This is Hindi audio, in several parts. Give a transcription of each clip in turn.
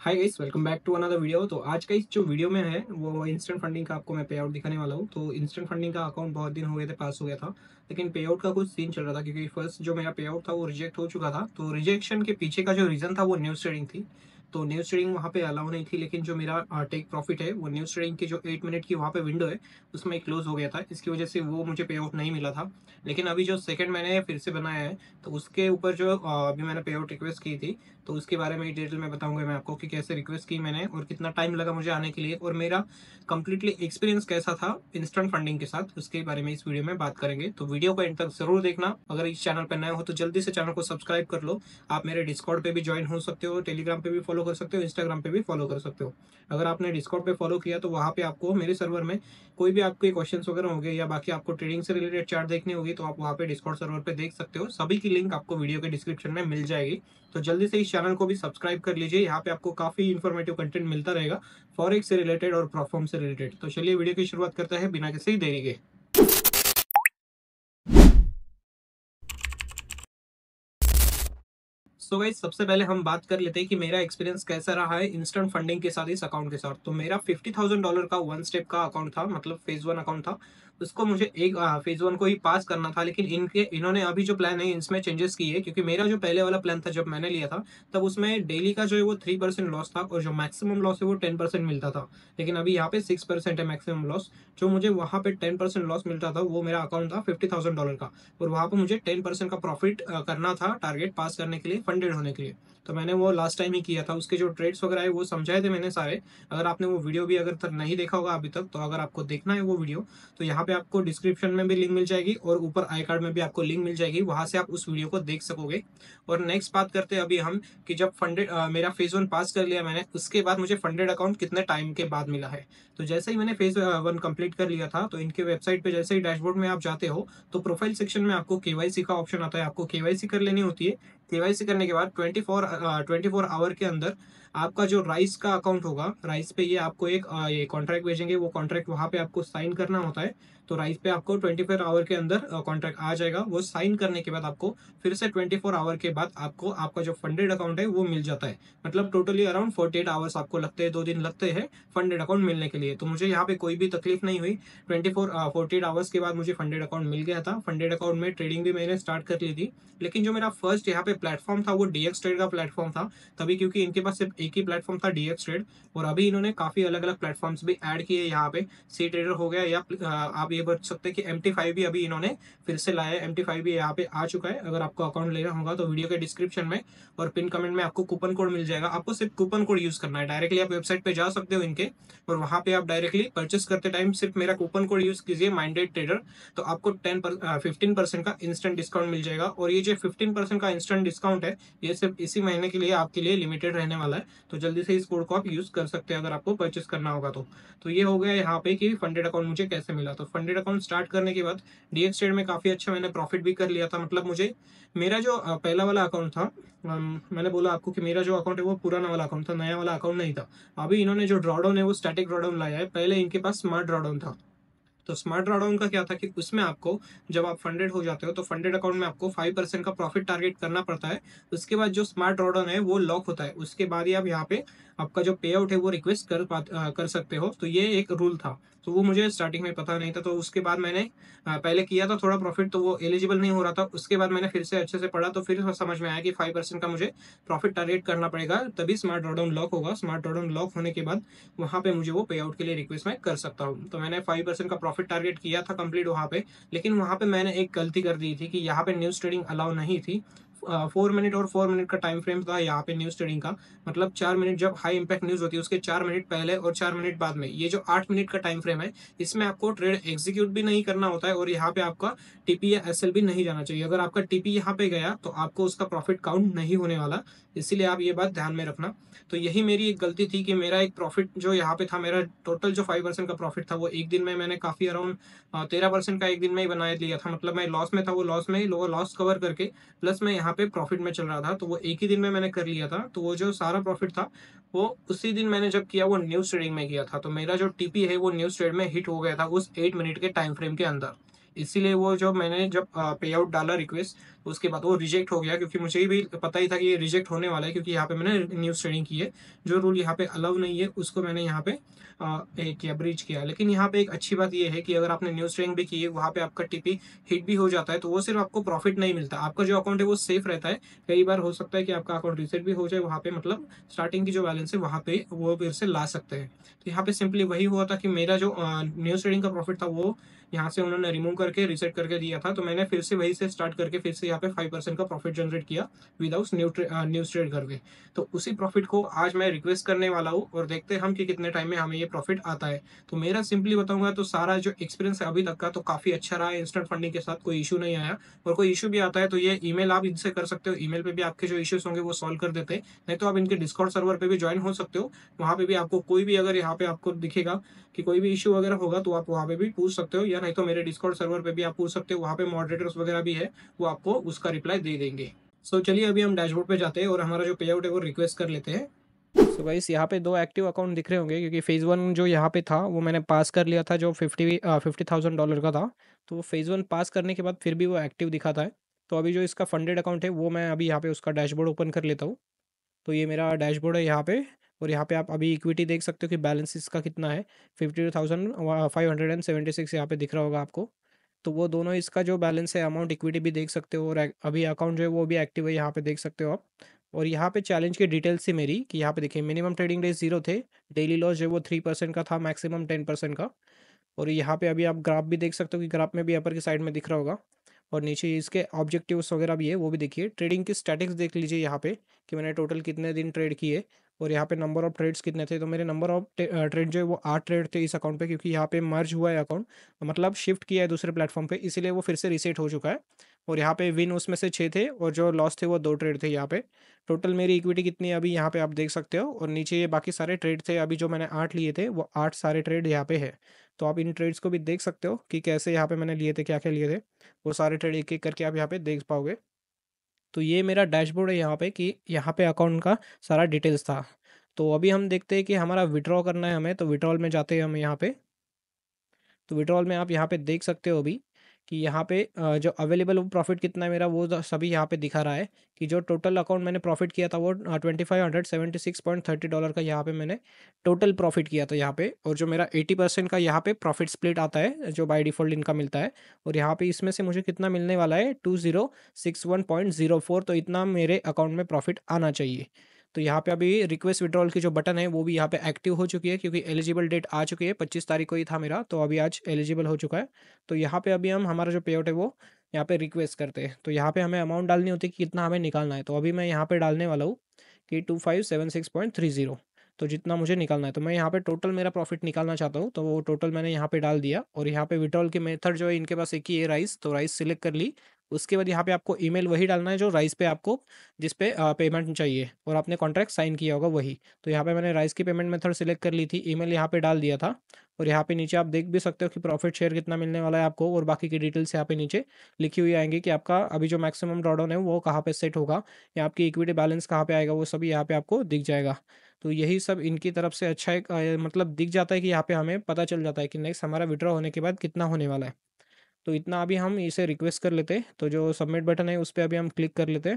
Hi guys welcome back to another video तो आज का इस जो वीडियो में है वो इंस्टेंट फंडिंग का आपको मैं पे आउट दिखाने वाला हूँ तो इंस्टेंट फंडिंग का अकाउंट बहुत दिन हो गए थे पास हो गया था लेकिन पे आउट का कुछ सीन चल रहा था क्योंकि फर्स्ट जो मेरा पे आउट था वो रिजेक्ट हो चुका था तो रिजेक्शन के पीछे का जो रीज़न था वो न्यूज़ ट्रेडिंग थी तो न्यूज ट्रेडिंग वहाँ पे अलाउ नहीं थी लेकिन जो मेरा टेक प्रॉफिट है वो न्यूज ट्रेडिंग की जो एट मिनट की वहाँ पे विंडो है उसमें क्लोज हो गया था इसकी वजह से वो मुझे पे आउट नहीं मिला था लेकिन अभी जो सेकंड मैंने फिर से बनाया है तो उसके ऊपर जो अभी मैंने पे आउट रिक्वेस्ट की थी तो उसके बारे में डिटेल में बताऊंगा मैं आपको कि कैसे रिक्वेस्ट की मैंने और कितना टाइम लगा मुझे आने के लिए और मेरा कंप्लीटली एक्सपीरियंस कैसा था इंस्टेंट फंडिंग के साथ उसके बारे में इस वीडियो में बात करेंगे तो वीडियो को एंड तक जरूर देखना अगर इस चैनल पर नए हो तो जल्दी से चैनल को सब्सक्राइब कर लो आप मेरे डिस्काउंट पर भी ज्वाइन हो सकते हो टेलीग्राम पर भी फॉलो फॉलो कर सकते हो इंस्टाग्राम पे भी फॉलो कर सकते हो अगर आपने डिस्कॉर्ड पे फॉलो किया तो वहाँ पे आपको मेरे सर्वर में कोई भी आपके क्वेश्चंस वगैरह होंगे या बाकी आपको ट्रेडिंग से रिलेटेड चार्ट देखने होगी तो आप वहाँ पे डिस्कॉर्ड सर्वर पे देख सकते हो सभी की लिंक आपको वीडियो के डिस्क्रिप्शन में मिल जाएगी तो जल्दी से इस चैनल को भी सब्सक्राइब कर लीजिए यहाँ पे आपको काफी इन्फॉर्मेटिव कंटेंट मिलता रहेगा फॉरेक्स से रिलेटेड और प्रॉफॉर्म से रिलेटेड तो चलिए वीडियो की शुरुआत करते हैं बिना किसी देरी के सो गई सबसे पहले हम बात कर लेते हैं कि मेरा एक्सपीरियंस कैसा रहा है इंस्टेंट फंडिंग के साथ इस अकाउंट के साथ तो मेरा फिफ्टी थाउजेंड डॉलर का वन स्टेप का अकाउंट था मतलब फेज वन अकाउंट था उसको मुझे एक फेज हाँ, वन को ही पास करना था लेकिन इनके इन्होंने अभी जो प्लान है इसमें चेंजेस किए क्योंकि मेरा जो पहले वाला प्लान था जब मैंने लिया था तब उसमें डेली का जो है वो थ्री परसेंट लॉस था और जो मैक्सिमम लॉस है वो टेन परसेंट मिलता था लेकिन अभी यहाँ पे सिक्स परसेंट है मैक्सिमम लॉस जो मुझे वहाँ पे टेन परसेंट लॉस मिलता था वो मेरा अकाउंट था फिफ्टी थाउजेंड डॉलर का और वहाँ पर मुझे टेन परसेंट का प्रॉफिट करना था टारगेट पास करने के लिए फंडेड होने के लिए तो मैंने वो लास्ट टाइम ही किया था उसके जो ट्रेड्स वगैरह है वो समझाए थे मैंने सारे अगर आपने वो वीडियो भी अगर नहीं देखा होगा अभी तक तो अगर आपको देखना है वो वीडियो तो यहाँ पे आपको डिस्क्रिप्शन में भी लिंक मिल जाएगी और ऊपर आई कार्ड में भी आपको लिंक मिल जाएगी वहां से आप उस वीडियो को देख सकोगे और नेक्स्ट बात करते हैं अभी हम कि जब फंडेड मेरा फेज वन पास कर लिया मैंने उसके बाद मुझे फंडेड अकाउंट कितने टाइम के बाद मिला है तो जैसे ही मैंने फेज वन कंप्लीट कर लिया था तो इनके वेबसाइट पे जैसे ही डैशबोर्ड में आप जाते हो तो प्रोफाइल सेक्शन में आपको केवाईसी का ऑप्शन आता है आपको केवाईसी कर लेनी होती है केवाईसी करने के बाद 24 ट्वेंटी फोर आवर के अंदर आपका जो राइस का अकाउंट होगा राइस पे ये आपको एक ये कॉन्ट्रैक्ट भेजेंगे वो कॉन्ट्रैक्ट वहां पे आपको साइन करना होता है तो राइस पे आपको 24 आवर के अंदर कॉन्ट्रैक्ट आ जाएगा वो साइन करने के बाद आपको फिर से 24 आवर के बाद आपको आपका जो फंडेड अकाउंट है वो मिल जाता है मतलब टोटली अराउंड 48 आवर्स आपको लगते हैं दो दिन लगते हैं फंडेड अकाउंट मिलने के लिए तो मुझे यहाँ पे कोई भी तकलीफ नहीं हुई ट्वेंटी फोर आवर्स के बाद मुझे फंडेड अकाउंट मिल गया था फंडेड अकाउंट में ट्रेडिंग भी मैंने स्टार्ट कर ली थी लेकिन जो मेरा फर्स्ट यहाँ पे प्लेटफॉर्म था वो डीएक्स ट्रेड का प्लेटफॉर्म था तभी क्योंकि इनके पास सिर्फ एक ही प्लेटफॉर्म था डीएक्स ट्रेड और अभी इन्होंने काफी अलग अलग प्लेटफॉर्म्स भी ऐड किए यहाँ पे सी ट्रेडर हो गया या आप ये बच सकते हैं कि एम भी अभी इन्होंने फिर से लाया है एम टी फाइव भी यहाँ पे आ चुका है अगर आपको अकाउंट लेना होगा तो वीडियो के डिस्क्रिप्शन में और पिन कमेंट में आपको कूपन कोड मिल जाएगा आपको सिर्फ कूपन कोड यूज करना है डायरेक्टली आप वेबसाइट पे जा सकते हो इनके और वहां पे आप डायरेक्टली परचेस करते टाइम सिर्फ मेरा कूपन कोड यूज कीजिए माइंडेड ट्रेडर तो आपको टेन फिफ्टीन का इंस्टेंट डिस्काउंट मिल जाएगा और ये जो फिफ्टीन का इंस्टेंट डिस्काउंट है ये सिर्फ इसी महीने के लिए आपके लिए लिमिटेड रहने वाला है तो जल्दी से इस कोड को आप यूज कर सकते हैं अगर आपको परचेस करना होगा तो।, तो, ये हो गया यहाँ पे कि फंडेड अकाउंट मुझे कैसे मिला तो फंड हंड्रेड अकाउंट स्टार्ट करने के बाद डीएक्स ट्रेड में काफ़ी अच्छा मैंने प्रॉफिट भी कर लिया था मतलब मुझे मेरा जो पहला वाला अकाउंट था मैंने बोला आपको कि मेरा जो अकाउंट है वो पुराना वाला अकाउंट था नया वाला अकाउंट नहीं था अभी इन्होंने जो ड्रॉडाउन है वो स्टैटिक ड्रॉडाउन लाया है पहले इनके पास स्मार्ट ड्रॉडाउन था तो स्मार्ट ड्रॉडाउन का क्या था कि उसमें आपको जब आप फंडेड हो जाते हो तो फंडेड अकाउंट में आपको फाइव परसेंट का प्रॉफिट टारगेट करना पड़ता है उसके बाद जो स्मार्ट ड्रॉडाउन है वो लॉक होता है उसके बाद ही आप यहाँ पे आपका जो पे आउट है वो रिक्वेस्ट कर पा कर सकते हो तो ये एक रूल था तो वो मुझे स्टार्टिंग में पता नहीं था तो उसके बाद मैंने पहले किया था थोड़ा प्रॉफिट तो वो एलिजिबल नहीं हो रहा था उसके बाद मैंने फिर से अच्छे से पढ़ा तो फिर समझ में आया कि फाइव परसेंट का मुझे प्रॉफिट टारगेट करना पड़ेगा तभी स्मार्ट ड्रॉडाउन लॉक होगा स्मार्ट ड्रॉडाउन लॉक होने के बाद वहाँ पे मुझे वो पे आउट के लिए रिक्वेस्ट मैं कर सकता हूँ तो मैंने फाइव परसेंट का प्रॉफिट टारगेट किया था कंप्लीट वहाँ पे लेकिन वहाँ पे मैंने एक गलती कर दी थी कि यहाँ पे न्यूज ट्रेडिंग अलाउ नहीं थी फोर मिनट और फोर मिनट का टाइम फ्रेम था यहाँ पे न्यूज ट्रेडिंग का मतलब चार मिनट जब हाई इंपैक्ट न्यूज होती है उसके चार मिनट पहले और चार मिनट बाद में ये जो आठ मिनट का टाइम फ्रेम है इसमें आपको ट्रेड एग्जीक्यूट भी नहीं करना होता है और यहाँ पे आपका टीपी या एस भी नहीं जाना चाहिए अगर आपका टीपी यहाँ पे गया तो आपको उसका प्रॉफिट काउंट नहीं होने वाला इसीलिए आप ये बात ध्यान में रखना तो यही मेरी एक गलती थी कि मेरा एक प्रॉफिट जो यहाँ पे था मेरा टोटल जो फाइव परसेंट का प्रॉफिट था वो एक दिन में मैंने काफ़ी अराउंड तेरह परसेंट का एक दिन में ही बनाया लिया था मतलब मैं लॉस में था वो लॉस में ही लोअर लॉस कवर करके प्लस मैं यहाँ पे प्रॉफिट में चल रहा था तो वो एक ही दिन में मैंने कर लिया था तो वो जो सारा प्रॉफिट था वो उसी दिन मैंने जब किया वो न्यूज़ ट्रेडिंग में किया था तो मेरा जो टीपी है वो न्यूज़ ट्रेड में हिट हो गया था उस एट मिनट के टाइम फ्रेम के अंदर इसीलिए वो जो मैंने जब पे आउट डाला रिक्वेस्ट उसके बाद वो रिजेक्ट हो गया क्योंकि मुझे भी पता ही था कि ये रिजेक्ट होने वाला है क्योंकि यहाँ पे मैंने न्यूज़ ट्रेडिंग की है जो रूल यहाँ पे अलाउ नहीं है उसको मैंने यहाँ पे किया ब्रीच किया लेकिन यहाँ पे एक अच्छी बात ये है कि अगर आपने न्यूज़ ट्रेडिंग भी की है वहाँ पे आपका टीपी हिट भी हो जाता है तो वो सिर्फ आपको प्रॉफिट नहीं मिलता आपका जो अकाउंट है वो सेफ रहता है कई बार हो सकता है कि आपका अकाउंट रिसेट भी हो जाए वहाँ पे मतलब स्टार्टिंग की जो बैलेंस है वहाँ पे वो फिर से ला सकते हैं तो यहाँ पे सिंपली वही हुआ था कि मेरा जो न्यूज़ ट्रेडिंग का प्रॉफिट था वो यहाँ से उन्होंने रिमूव करके रिसेट करके दिया था तो मैंने फिर से वही से स्टार्ट करके फिर से यहाँ पे फाइव परसेंट का प्रॉफिट जनरेट किया विदाउट न्यूज ट्रेड करके तो उसी प्रॉफिट को आज मैं रिक्वेस्ट करने वाला हूँ और देखते हैं हम कि कितने टाइम में हमें ये प्रॉफिट आता है तो मेरा सिंपली बताऊंगा तो सारा जो एक्सपीरियंस है अभी तक का तो काफ़ी अच्छा रहा है इंस्टेंट फंडिंग के साथ कोई इशू नहीं आया और कोई इशू भी आता है तो ये ई आप इनसे कर सकते हो ई मेल भी आपके जो इश्यूज होंगे वो सॉल्व कर देते हैं नहीं तो आप इनके डिस्काउंट सर्वर पर भी ज्वाइन हो सकते हो वहाँ पे भी आपको कोई भी अगर यहाँ पे आपको दिखेगा कि कोई भी इशू वगैरह होगा तो आप वहाँ पे भी पूछ सकते हो या नहीं तो मेरे डिस्काउंट सर्वर पे भी आप पूछ सकते हो वहाँ पे मॉडरेटर्स वगैरह भी है वो आपको उसका रिप्लाई दे देंगे सो so, चलिए अभी हम डैशबोर्ड पे जाते हैं और हमारा जो पे आउट है वो रिक्वेस्ट कर लेते हैं सो गाइस यहाँ पे दो एक्टिव अकाउंट दिख रहे होंगे क्योंकि फेज़ वन जो यहाँ पे था वो मैंने पास कर लिया था जो फिफ्टी फिफ्टी थाउजेंड डॉलर का था तो वो फेज़ वन पास करने के बाद फिर भी वो एक्टिव दिखाता है तो अभी जो इसका फंडेड अकाउंट है वो मैं अभी यहाँ पे उसका डैशबोर्ड ओपन कर लेता हूँ तो ये मेरा डैशबोर्ड है यहाँ पे और यहाँ पे आप अभी इक्विटी देख सकते हो कि बैलेंस इसका कितना है fifty two thousand five hundred and seventy six यहाँ पे दिख रहा होगा आपको तो वो दोनों इसका जो बैलेंस है अमाउंट इक्विटी भी देख सकते हो और अभी अकाउंट जो है वो भी एक्टिव है यहाँ पे देख सकते हो आप और यहाँ पे चैलेंज की डिटेल्स थी मेरी कि यहाँ पे देखिए मिनिमम ट्रेडिंग डेज जीरो थे डेली लॉस जो है वो थ्री परसेंट का था मैक्सिमम टेन परसेंट का और यहाँ पे अभी आप ग्राफ भी देख सकते हो कि ग्राफ में भी अपर की साइड में दिख रहा होगा और नीचे इसके ऑब्जेक्टिव्स वगैरह भी है वो भी देखिए ट्रेडिंग की स्टैटिक्स देख लीजिए यहाँ पे कि मैंने टोटल कितने दिन ट्रेड किए और यहाँ पे नंबर ऑफ ट्रेड्स कितने थे तो मेरे नंबर ऑफ ट्रेड जो है वो आठ ट्रेड थे इस अकाउंट पे क्योंकि यहाँ पे मर्ज हुआ है अकाउंट मतलब शिफ्ट किया है दूसरे प्लेटफॉर्म पे इसीलिए वो फिर से रिसेट हो चुका है और यहाँ पे विन उसमें से छः थे और जो लॉस थे वो दो ट्रेड थे यहाँ पे टोटल मेरी इक्विटी कितनी है अभी यहाँ पे आप देख सकते हो और नीचे ये बाकी सारे ट्रेड थे अभी जो मैंने आठ लिए थे वो आठ सारे ट्रेड यहाँ पे है तो आप इन ट्रेड्स को भी देख सकते हो कि कैसे यहाँ पे मैंने लिए थे क्या क्या लिए थे वो सारे ट्रेड एक एक करके आप यहाँ पे देख पाओगे तो ये मेरा डैशबोर्ड है यहाँ पे कि यहाँ पे अकाउंट का सारा डिटेल्स था तो अभी हम देखते हैं कि हमारा विड्रॉ करना है हमें तो विड्रॉल में जाते हैं हम यहाँ पे तो विड्रॉल में आप यहाँ पे देख सकते हो अभी कि यहाँ पे जो अवेलेबल प्रॉफिट कितना है मेरा वो सभी यहाँ पे दिखा रहा है कि जो टोटल अकाउंट मैंने प्रॉफिट किया था वो twenty five hundred seventy six point thirty dollar का यहाँ पे मैंने टोटल प्रॉफिट किया था यहाँ पे और जो मेरा एटी परसेंट का यहाँ पे प्रॉफिट स्प्लिट आता है जो बाई डिफ़ॉल्ट इनका मिलता है और यहाँ पे इसमें से मुझे कितना मिलने वाला है two zero six one point zero four तो इतना मेरे अकाउंट में प्रॉफिट आना चाहिए तो यहाँ पे अभी रिक्वेस्ट विड्रॉल की जो बटन है वो भी यहाँ पे एक्टिव हो चुकी है क्योंकि एलिजिबल डेट आ चुकी है पच्चीस तारीख को ही था मेरा तो अभी आज एलिजिबल हो चुका है तो यहाँ पे अभी हम हमारा जो पे है वो यहाँ पे रिक्वेस्ट करते हैं तो यहाँ पे हमें अमाउंट डालनी होती है कि कितना हमें निकालना है तो अभी मैं यहाँ पे डालने वाला हूँ कि two five seven six point three zero तो जितना मुझे निकालना है तो मैं यहाँ पे टोटल मेरा प्रॉफिट निकालना चाहता हूँ तो वो टोटल मैंने यहाँ पे डाल दिया और यहाँ पे विड्रॉल की मेथड जो है इनके पास एक ही है राइस तो राइस सिलेक्ट कर ली उसके बाद यहाँ पे आपको ईमेल वही डालना है जो राइस पे आपको जिस पे पेमेंट चाहिए और आपने कॉन्ट्रैक्ट साइन किया होगा वही तो यहाँ पे मैंने राइस की पेमेंट मेथड सेलेक्ट कर ली थी ईमेल यहाँ पे डाल दिया था और यहाँ पे नीचे आप देख भी सकते हो कि प्रॉफिट शेयर कितना मिलने वाला है आपको और बाकी की डिटेल्स यहाँ पे नीचे लिखी हुई आएंगी कि आपका अभी जो मैक्सिमम ड्रॉडाउन है वो कहाँ पर सेट होगा या आपकी इक्विटी बैलेंस कहाँ पर आएगा वो सभी यहाँ पे आपको दिख जाएगा तो यही सब इनकी तरफ से अच्छा एक मतलब दिख जाता है कि यहाँ पर हमें पता चल जाता है कि नेक्स्ट हमारा विड्रॉ होने के बाद कितना होने वाला है तो इतना अभी हम इसे रिक्वेस्ट कर लेते तो जो सबमिट बटन है उस पर अभी हम क्लिक कर लेते हैं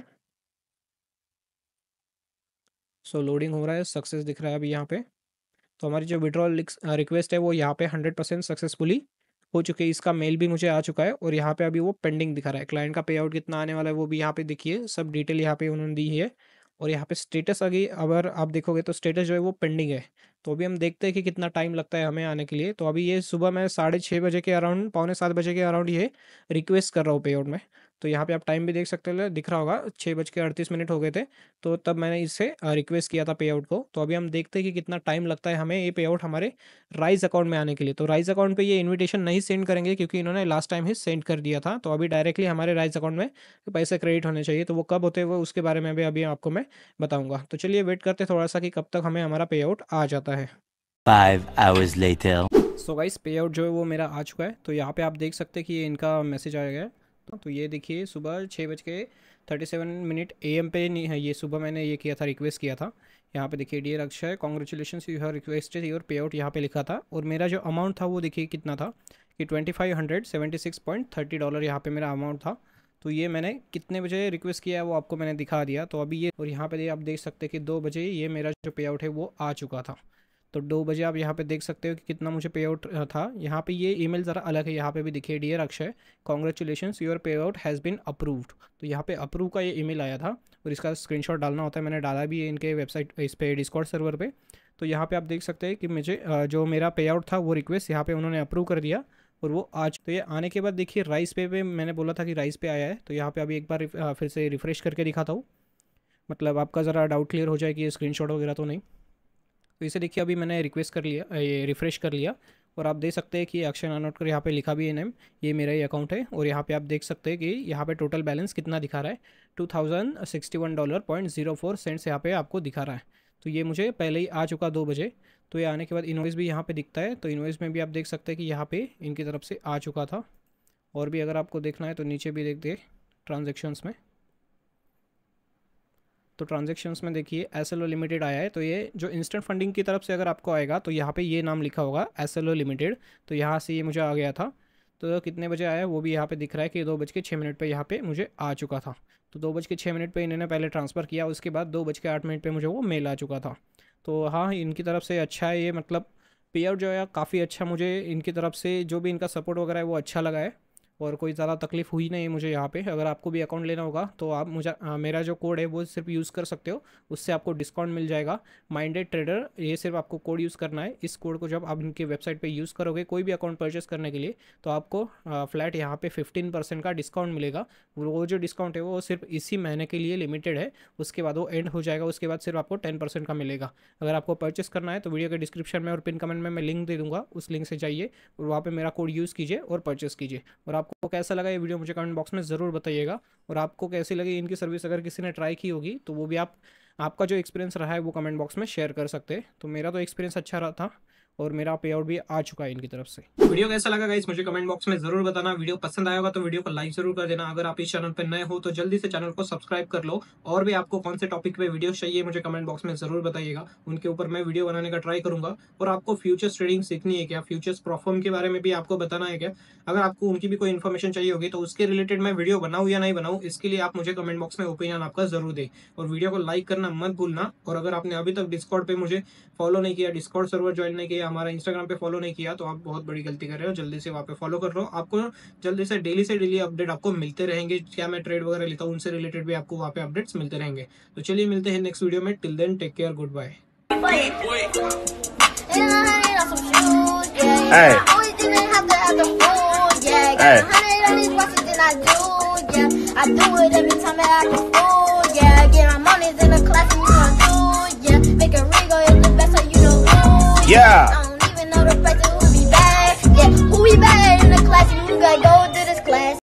सो तो so, लोडिंग हो रहा है सक्सेस दिख रहा है अभी यहाँ पे तो हमारी जो विड्रॉल रिक्वेस्ट है वो यहाँ पे हंड्रेड परसेंट सक्सेसफुली हो चुकी है इसका मेल भी मुझे आ चुका है और यहाँ पे अभी वो पेंडिंग दिखा रहा है क्लाइंट का पे आउट कितना आने वाला है वो भी यहाँ पे देखिए सब डिटेल यहाँ पे उन्होंने दी है और यहाँ पे स्टेटस अगर अगर आप देखोगे तो स्टेटस जो है वो पेंडिंग है तो अभी हम देखते हैं कि कितना टाइम लगता है हमें आने के लिए तो अभी ये सुबह मैं साढ़े छः बजे के अराउंड पौने सात बजे के अराउंड ये रिक्वेस्ट कर रहा हूँ पे में तो यहाँ पे आप टाइम भी देख सकते हो दिख रहा होगा छः बज के अड़तीस मिनट हो गए थे तो तब मैंने इससे रिक्वेस्ट किया था पे आउट को तो अभी हम देखते हैं कि कितना टाइम लगता है हमें ये पे आउट हमारे राइज अकाउंट में आने के लिए तो राइज अकाउंट पे ये इन्विटेशन नहीं सेंड करेंगे क्योंकि इन्होंने लास्ट टाइम ही सेंड कर दिया था तो अभी डायरेक्टली हमारे राइज अकाउंट में पैसे क्रेडिट होने चाहिए तो वो कब होते हैं वो उसके बारे में भी अभी आपको मैं बताऊँगा तो चलिए वेट करते थोड़ा सा कि कब तक हमें हमारा पे आउट आ जाता है five hours so guys pay out जो है वो मेरा आ चुका है तो यहाँ पे आप देख सकते हैं कि ये इनका मैसेज आया गया है तो ये देखिए सुबह छः बज के thirty seven minute A M पे ये सुबह मैंने ये किया था रिक्वेस्ट किया था यहाँ पे देखिए dear Akshay congratulation you have requested your pay out यहाँ पे लिखा था और मेरा जो अमाउंट था वो देखिए कितना था कि twenty five hundred seventy six point thirty dollar यहाँ पे मेरा अमाउंट था तो ये मैंने कितने बजे रिक्वेस्ट किया है वो आपको मैंने दिखा दिया तो अभी ये और यहाँ पे आप देख सकते हैं कि दो बजे ये मेरा जो पे आउट है वो आ चुका था तो दो बजे आप यहाँ पे देख सकते हो कि कितना मुझे पे आउट था यहाँ पे ये ईमेल ज़रा अलग है यहाँ पे भी दिखे dear Akshay congratulation your pay out has been approved तो यहाँ पे अप्रूव का ये ईमेल आया था और इसका स्क्रीनशॉट डालना होता है मैंने डाला भी है इनके वेबसाइट इस पर डिस्कॉर्ड सर्वर पर तो यहाँ पर आप देख सकते हैं कि मुझे जो मेरा पे आउट था वो रिक्वेस्ट यहाँ पर उन्होंने अप्रूव कर दिया और वो आज तो ये आने के बाद देखिए राइस पे पे मैंने बोला था कि राइस पे आया है तो यहाँ पे अभी एक बार फिर से रिफ़्रेश करके दिखाता हूँ मतलब आपका ज़रा डाउट क्लियर हो जाए कि ये स्क्रीनशॉट वगैरह तो नहीं तो इसे देखिए अभी मैंने रिक्वेस्ट कर लिया ये रिफ़्रेश कर लिया और आप देख सकते हैं कि अक्षय कर यहाँ पे लिखा भी है नेम ये मेरा ही अकाउंट है और यहाँ पे आप देख सकते हैं कि यहाँ पे टोटल बैलेंस कितना दिखा रहा है two thousand sixty one dollar point zero four cents यहाँ पे आपको दिखा रहा है तो ये मुझे पहले ही आ चुका दो बजे तो ये आने के बाद इन्वेस भी यहाँ पर दिखता है तो इन्वॉइस में भी आप देख सकते हैं कि यहाँ पर इनकी तरफ से आ चुका था और भी अगर आपको देखना है तो नीचे भी देख दे ट्रांजेक्शन्स में तो ट्रांजेक्शन्स में देखिए एस एल ओ लिमिटेड आया है तो ये जो इंस्टेंट फंडिंग की तरफ से अगर आपको आएगा तो यहाँ पर ये नाम लिखा होगा एस एल ओ लिमिटेड तो यहाँ से ये मुझे आ गया था तो कितने बजे आया वो भी यहाँ पे दिख रहा है कि दो बज के छः मिनट पर यहाँ पे मुझे आ चुका था तो दो बज के छः मिनट पर इन्होंने पहले ट्रांसफ़र किया उसके बाद दो बज के आठ मिनट पर मुझे वो मेल आ चुका था तो हाँ इनकी तरफ से अच्छा है ये मतलब पेयर जो है काफ़ी अच्छा मुझे इनकी तरफ से जो भी इनका सपोर्ट वगैरह है वो अच्छा लगा है और कोई ज़्यादा तकलीफ हुई नहीं मुझे यहाँ पे अगर आपको भी अकाउंट लेना होगा तो आप मुझे आ, मेरा जो कोड है वो सिर्फ यूज़ कर सकते हो उससे आपको डिस्काउंट मिल जाएगा माइंडेड ट्रेडर ये सिर्फ आपको कोड यूज़ करना है इस कोड को जब आप इनकी वेबसाइट पर यूज़ करोगे कोई भी अकाउंट परचेस करने के लिए तो आपको फ्लैट यहाँ पर फिफ्टीन का डिस्काउंट मिलेगा वो जो डिस्काउंट है वो सिर्फ इसी महीने के लिए लिमिटेड है उसके बाद वो एंड हो जाएगा उसके बाद सिर्फ आपको टेन परसेंट का मिलेगा अगर आपको परचेस करना है तो वीडियो के डिस्क्रिप्शन में और पिन कमेंट में मैं लिंक दे दूँगा उस लिंक से जाइए और वहाँ पर मेरा कोड यूज़ कीजिए और परचेस कीजिए और आप आपको कैसा लगा ये वीडियो मुझे कमेंट बॉक्स में ज़रूर बताइएगा और आपको कैसी लगी इनकी सर्विस अगर किसी ने ट्राई की होगी तो वो भी आप आपका जो एक्सपीरियंस रहा है वो कमेंट बॉक्स में शेयर कर सकते तो मेरा तो एक्सपीरियंस अच्छा रहा था और मेरा पे आउट भी आ चुका है इनकी तरफ से वीडियो कैसा लगा गाइस मुझे कमेंट बॉक्स में जरूर बताना वीडियो पसंद आएगा तो वीडियो को लाइक जरूर कर देना अगर आप इस चैनल पर नए हो तो जल्दी से चैनल को सब्सक्राइब कर लो और भी आपको कौन से टॉपिक पे वीडियो चाहिए मुझे कमेंट बॉक्स में जरूर बताइएगा उनके ऊपर मैं वीडियो बनाने का ट्राई करूंगा और आपको फ्यूचर्स ट्रेडिंग सीखनी है क्या फ्यूचर्स प्रॉफर्म के बारे में भी आपको बताना है क्या अगर आपको उनकी भी कोई इन्फॉर्मेशन चाहिए होगी तो उसके रिलेटेड मैं वीडियो बनाऊँ या नहीं बनाऊँ इसके लिए आप मुझे कमेंट बॉक्स में ओपिनियन आपका जरूर दे और वीडियो को लाइक करना मत भूलना और अगर आपने अभी तक डिस्कॉर्ड पर मुझे फॉलो नहीं किया डिस्कॉर्ड सर्वर ज्वाइन नहीं किया या हमारा इंस्टाग्राम पे फॉलो नहीं किया तो आप बहुत बड़ी गलती कर रहे हो जल्दी से वहाँ पे फॉलो कर लो आपको जल्दी से डेली से डेली अपडेट आपको मिलते रहेंगे क्या मैं ट्रेड वगैरह लेता हूँ उनसे रिलेटेड भी आपको वहाँ पे अपडेट्स मिलते रहेंगे तो चलिए मिलते हैं नेक्स्ट वीडियो में till then take care good bye I do it every time that I can fool, yeah. get my money's in class Yeah. I don't even know the be Yeah, be in the class? You gotta go to this class.